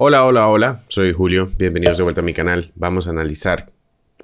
Hola, hola, hola, soy Julio, bienvenidos de vuelta a mi canal. Vamos a analizar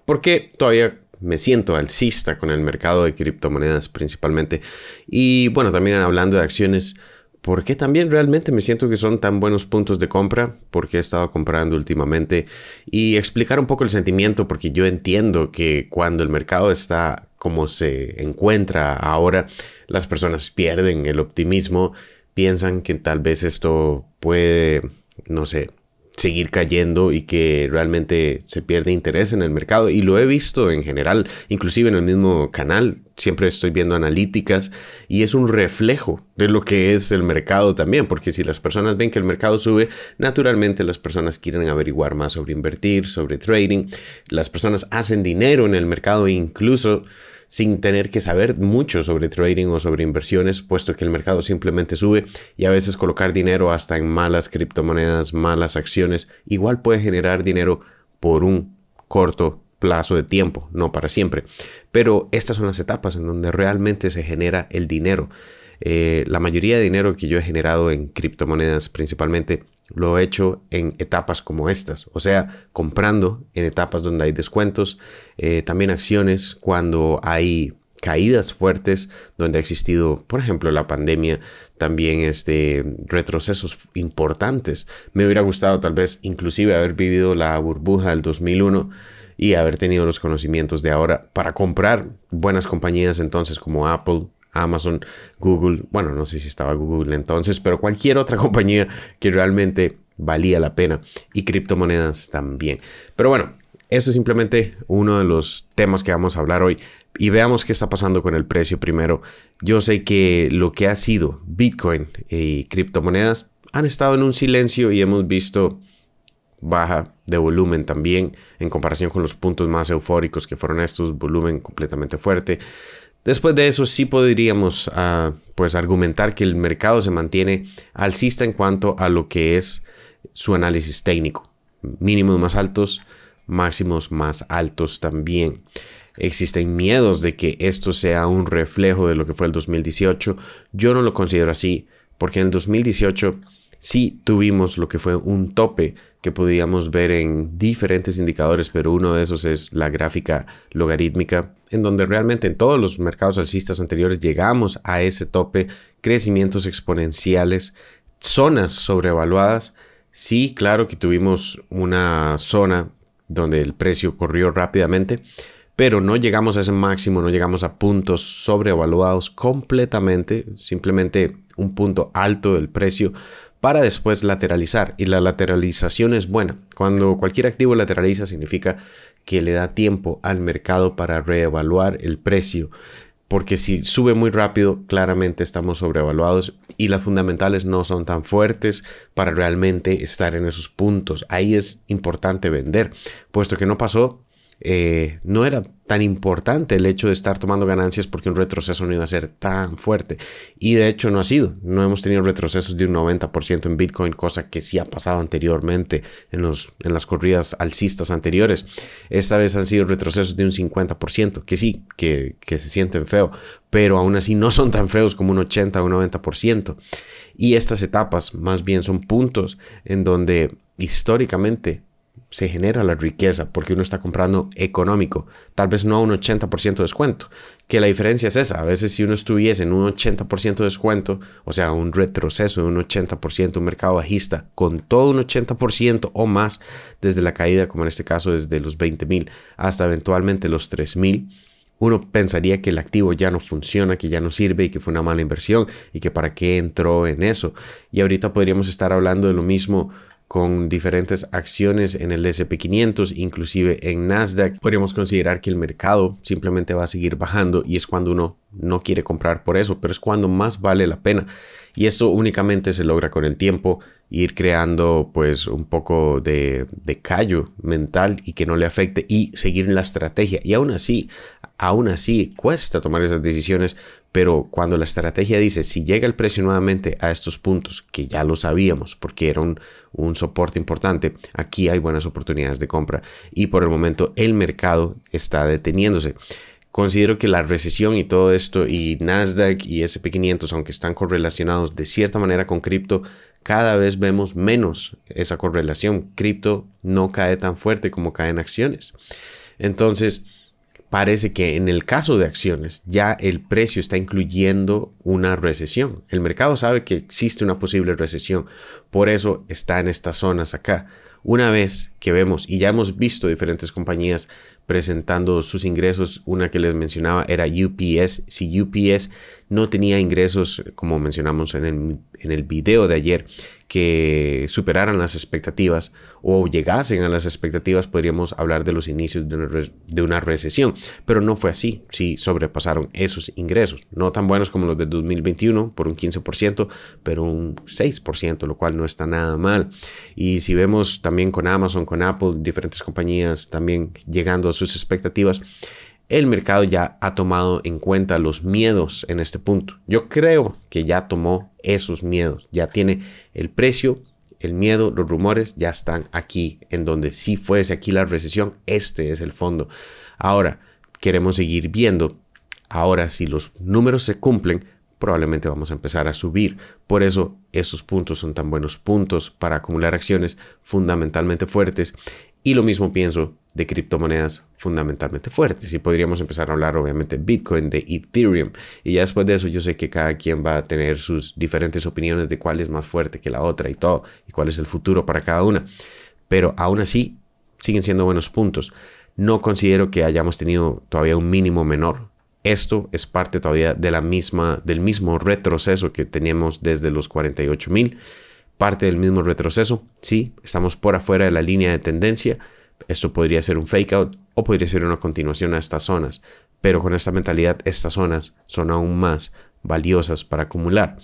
por qué todavía me siento alcista con el mercado de criptomonedas principalmente. Y bueno, también hablando de acciones, por qué también realmente me siento que son tan buenos puntos de compra, porque he estado comprando últimamente y explicar un poco el sentimiento, porque yo entiendo que cuando el mercado está como se encuentra ahora, las personas pierden el optimismo, piensan que tal vez esto puede no sé, seguir cayendo y que realmente se pierde interés en el mercado. Y lo he visto en general, inclusive en el mismo canal, siempre estoy viendo analíticas y es un reflejo de lo que es el mercado también, porque si las personas ven que el mercado sube, naturalmente las personas quieren averiguar más sobre invertir, sobre trading, las personas hacen dinero en el mercado incluso sin tener que saber mucho sobre trading o sobre inversiones, puesto que el mercado simplemente sube y a veces colocar dinero hasta en malas criptomonedas, malas acciones, igual puede generar dinero por un corto plazo de tiempo, no para siempre. Pero estas son las etapas en donde realmente se genera el dinero. Eh, la mayoría de dinero que yo he generado en criptomonedas principalmente lo he hecho en etapas como estas, o sea, comprando en etapas donde hay descuentos, eh, también acciones cuando hay caídas fuertes donde ha existido, por ejemplo, la pandemia, también este, retrocesos importantes. Me hubiera gustado tal vez inclusive haber vivido la burbuja del 2001 y haber tenido los conocimientos de ahora para comprar buenas compañías entonces como Apple, Amazon, Google, bueno, no sé si estaba Google entonces, pero cualquier otra compañía que realmente valía la pena y criptomonedas también. Pero bueno, eso es simplemente uno de los temas que vamos a hablar hoy y veamos qué está pasando con el precio primero. Yo sé que lo que ha sido Bitcoin y criptomonedas han estado en un silencio y hemos visto baja de volumen también en comparación con los puntos más eufóricos que fueron estos, volumen completamente fuerte. Después de eso sí podríamos ah, pues argumentar que el mercado se mantiene alcista en cuanto a lo que es su análisis técnico. Mínimos más altos, máximos más altos también. Existen miedos de que esto sea un reflejo de lo que fue el 2018. Yo no lo considero así, porque en el 2018 sí tuvimos lo que fue un tope que podíamos ver en diferentes indicadores, pero uno de esos es la gráfica logarítmica, en donde realmente en todos los mercados alcistas anteriores llegamos a ese tope, crecimientos exponenciales, zonas sobrevaluadas. Sí, claro que tuvimos una zona donde el precio corrió rápidamente, pero no llegamos a ese máximo, no llegamos a puntos sobrevaluados completamente, simplemente un punto alto del precio, para después lateralizar. Y la lateralización es buena. Cuando cualquier activo lateraliza significa que le da tiempo al mercado para reevaluar el precio. Porque si sube muy rápido, claramente estamos sobrevaluados y las fundamentales no son tan fuertes para realmente estar en esos puntos. Ahí es importante vender, puesto que no pasó eh, no era tan importante el hecho de estar tomando ganancias porque un retroceso no iba a ser tan fuerte. Y de hecho no ha sido. No hemos tenido retrocesos de un 90% en Bitcoin, cosa que sí ha pasado anteriormente en, los, en las corridas alcistas anteriores. Esta vez han sido retrocesos de un 50%, que sí, que, que se sienten feo, pero aún así no son tan feos como un 80 o un 90%. Y estas etapas más bien son puntos en donde históricamente se genera la riqueza porque uno está comprando económico, tal vez no a un 80% de descuento, que la diferencia es esa, a veces si uno estuviese en un 80% de descuento, o sea, un retroceso de un 80%, un mercado bajista con todo un 80% o más desde la caída, como en este caso desde los 20 mil hasta eventualmente los 3 mil, uno pensaría que el activo ya no funciona, que ya no sirve y que fue una mala inversión y que para qué entró en eso. Y ahorita podríamos estar hablando de lo mismo con diferentes acciones en el SP500, inclusive en Nasdaq, podríamos considerar que el mercado simplemente va a seguir bajando y es cuando uno no quiere comprar por eso, pero es cuando más vale la pena. Y esto únicamente se logra con el tiempo, ir creando pues un poco de, de callo mental y que no le afecte y seguir en la estrategia. Y aún así, aún así cuesta tomar esas decisiones, pero cuando la estrategia dice si llega el precio nuevamente a estos puntos, que ya lo sabíamos porque era un un soporte importante, aquí hay buenas oportunidades de compra y por el momento el mercado está deteniéndose. Considero que la recesión y todo esto y Nasdaq y SP500, aunque están correlacionados de cierta manera con cripto, cada vez vemos menos esa correlación. Cripto no cae tan fuerte como caen acciones. Entonces, parece que en el caso de acciones ya el precio está incluyendo una recesión. El mercado sabe que existe una posible recesión, por eso está en estas zonas acá. Una vez que vemos, y ya hemos visto diferentes compañías presentando sus ingresos, una que les mencionaba era UPS, si UPS no tenía ingresos, como mencionamos en el en el video de ayer que superaran las expectativas o llegasen a las expectativas, podríamos hablar de los inicios de una, recesión. Pero no fue así, sí sobrepasaron esos ingresos, no tan buenos como los de 2021 por un 15%, pero un 6%, lo cual no está nada mal. Y si vemos también con Amazon, con Apple, diferentes compañías también llegando a sus expectativas, el mercado ya ha tomado en cuenta los miedos en este punto. Yo creo que ya tomó esos miedos, ya tiene el precio, el miedo, los rumores ya están aquí, en donde si fuese aquí la recesión, este es el fondo. Ahora, queremos seguir viendo, ahora si los números se cumplen, probablemente vamos a empezar a subir. Por eso esos puntos son tan buenos puntos para acumular acciones fundamentalmente fuertes y lo mismo pienso de criptomonedas fundamentalmente fuertes. Y podríamos empezar a hablar obviamente Bitcoin, de Ethereum. Y ya después de eso yo sé que cada quien va a tener sus diferentes opiniones de cuál es más fuerte que la otra y todo, y cuál es el futuro para cada una. Pero aún así, siguen siendo buenos puntos. No considero que hayamos tenido todavía un mínimo menor. Esto es parte todavía de la misma, del mismo retroceso que tenemos desde los 48.000. mil parte del mismo retroceso. Sí, estamos por afuera de la línea de tendencia. Esto podría ser un fake out o podría ser una continuación a estas zonas. Pero con esta mentalidad, estas zonas son aún más valiosas para acumular.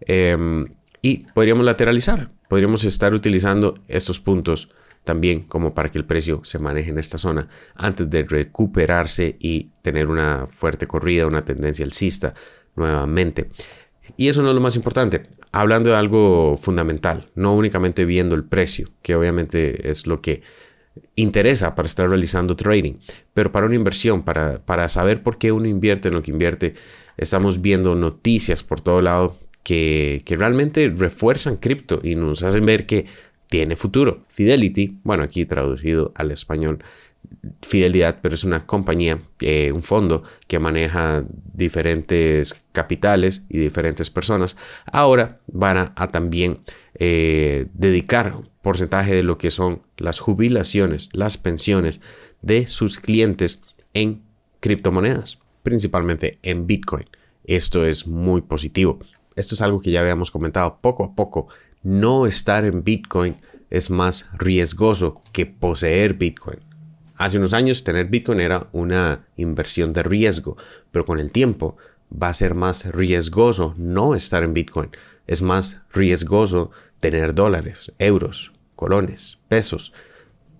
Em, y podríamos lateralizar. Podríamos estar utilizando estos puntos también como para que el precio se maneje en esta zona antes de recuperarse y tener una fuerte corrida, una tendencia alcista nuevamente. Y eso no es lo más importante. Hablando de algo fundamental, no únicamente viendo el precio, que obviamente es lo que interesa para estar realizando trading, pero para una inversión, para, saber por qué uno invierte en lo que invierte, estamos viendo noticias por todo lado que, que realmente refuerzan cripto y nos hacen ver que tiene futuro. Fidelity, bueno, aquí traducido al español, Fidelidad, pero es una compañía, eh, un fondo que maneja diferentes capitales y diferentes personas, ahora van a, también eh, dedicar dedicar porcentaje de lo que son las jubilaciones, las pensiones de sus clientes en criptomonedas, principalmente en Bitcoin. Esto es muy positivo. Esto es algo que ya habíamos comentado poco a poco. No estar en Bitcoin es más riesgoso que poseer Bitcoin. Hace unos años tener Bitcoin era una inversión de riesgo, pero con el tiempo va a ser más riesgoso no estar en Bitcoin. Es más riesgoso tener dólares, euros, colones, pesos,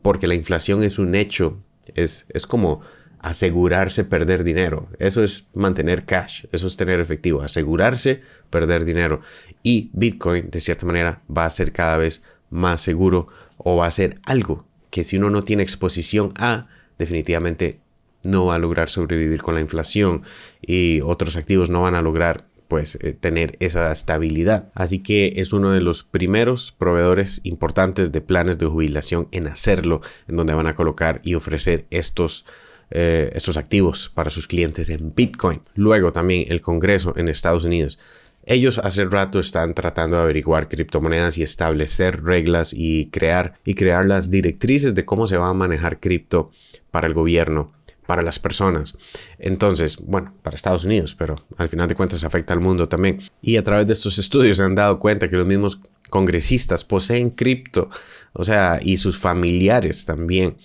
porque la inflación es un hecho, es, es como asegurarse perder dinero. Eso es mantener cash, eso es tener efectivo, asegurarse perder dinero. Y Bitcoin, de cierta manera, va a ser cada vez más seguro o va a ser algo que si uno no tiene exposición a, definitivamente no va a lograr sobrevivir con la inflación y otros activos no van a lograr pues eh, tener esa estabilidad. Así que es uno de los primeros proveedores importantes de planes de jubilación en hacerlo, en donde van a colocar y ofrecer estos eh, estos activos para sus clientes en Bitcoin. Luego también el Congreso en Estados Unidos ellos hace rato están tratando de averiguar criptomonedas y establecer reglas y crear y crear las directrices de cómo se va a manejar cripto para el gobierno, para las personas. Entonces, bueno, para Estados Unidos, pero al final de cuentas afecta al mundo también. Y a través de estos estudios se han dado cuenta que los mismos congresistas poseen cripto, o sea, y sus familiares también.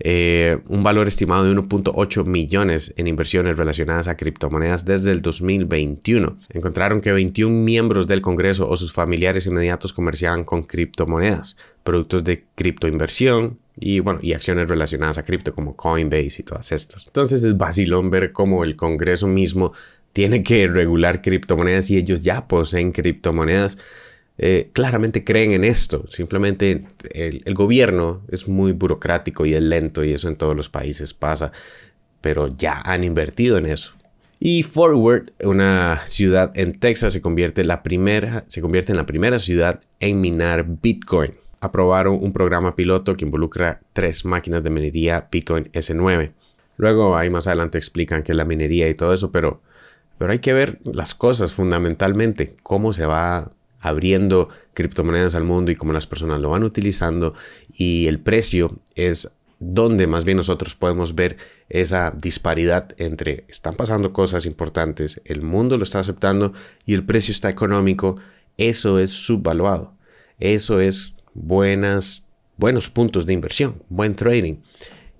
Eh, un valor estimado de 1.8 millones en inversiones relacionadas a criptomonedas desde el 2021. Encontraron que 21 miembros del Congreso o sus familiares inmediatos comerciaban con criptomonedas, productos de criptoinversión, y bueno, y acciones relacionadas a cripto como Coinbase y todas estas. Entonces es vacilón ver cómo el Congreso mismo tiene que regular criptomonedas y ellos ya poseen criptomonedas eh, claramente creen en esto. Simplemente el, gobierno es muy burocrático y es lento y eso en todos los países pasa. Pero ya han invertido en eso. Y Forward, una ciudad en Texas, se convierte, en la primera, se convierte en la primera ciudad en minar Bitcoin. Aprobaron un programa piloto que involucra tres máquinas de minería Bitcoin S9. Luego ahí más adelante explican que es la minería y todo eso, pero, pero hay que ver las cosas fundamentalmente, cómo se va abriendo criptomonedas al mundo y cómo las personas lo van utilizando y el precio es donde más bien nosotros podemos ver esa disparidad entre están pasando cosas importantes, el mundo lo está aceptando y el precio está económico, eso es subvaluado. Eso es buenas buenos puntos de inversión, buen trading.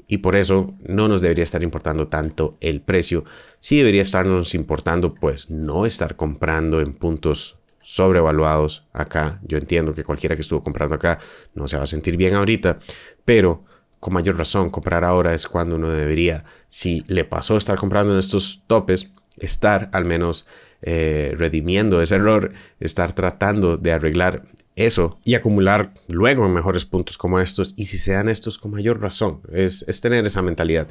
Y por eso no nos debería estar importando tanto el precio. Sí debería estarnos importando pues no estar comprando en puntos sobrevaluados acá. Yo entiendo que cualquiera que estuvo comprando acá no se va a sentir bien ahorita, pero con mayor razón comprar ahora es cuando uno debería, si le pasó estar comprando en estos topes, estar al menos eh, redimiendo ese error, estar tratando de arreglar eso y acumular luego en mejores puntos como estos y si sean estos con mayor razón es, tener esa mentalidad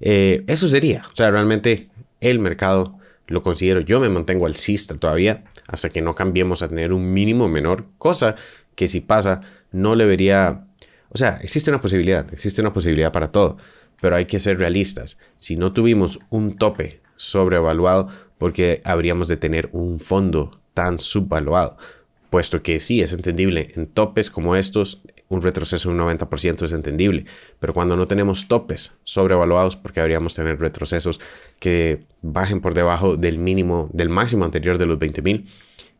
eh, eso sería o sea realmente el mercado lo considero, yo me mantengo al alcista todavía hasta que no cambiemos a tener un mínimo menor, cosa que si pasa no le vería, o sea, existe una posibilidad, existe una posibilidad para todo, pero hay que ser realistas. Si no tuvimos un tope sobrevaluado, porque habríamos de tener un fondo tan subvaluado? puesto que sí, es entendible. En topes como estos, un retroceso de un 90% es entendible, pero cuando no tenemos topes sobrevaluados, porque deberíamos tener retrocesos que bajen por debajo del mínimo, del máximo anterior de los 20.000,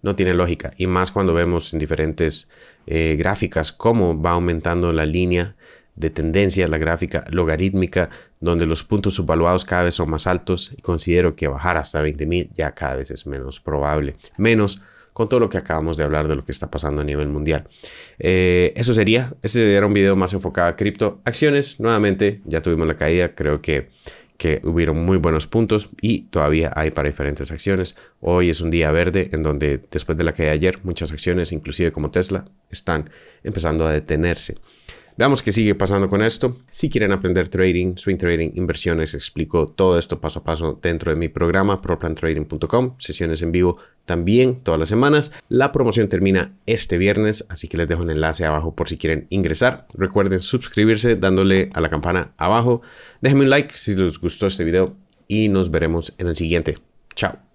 no tiene lógica. Y más cuando vemos en diferentes eh, gráficas cómo va aumentando la línea de tendencia, la gráfica logarítmica, donde los puntos subvaluados cada vez son más altos y considero que bajar hasta 20.000 ya cada vez es menos probable. Menos con todo lo que acabamos de hablar de lo que está pasando a nivel mundial. Eh, eso sería, ese era un video más enfocado a cripto. Acciones, nuevamente, ya tuvimos la caída, creo que que hubieron muy buenos puntos y todavía hay para diferentes acciones. Hoy es un día verde en donde después de la caída de ayer muchas acciones, inclusive como Tesla, están empezando a detenerse. Veamos qué sigue pasando con esto. Si quieren aprender trading, swing trading, inversiones, explico todo esto paso a paso dentro de mi programa proplantrading.com, sesiones en vivo también todas las semanas. La promoción termina este viernes, así que les dejo el enlace abajo por si quieren ingresar. Recuerden suscribirse dándole a la campana abajo. Déjenme un like si les gustó este video y nos veremos en el siguiente. Chao.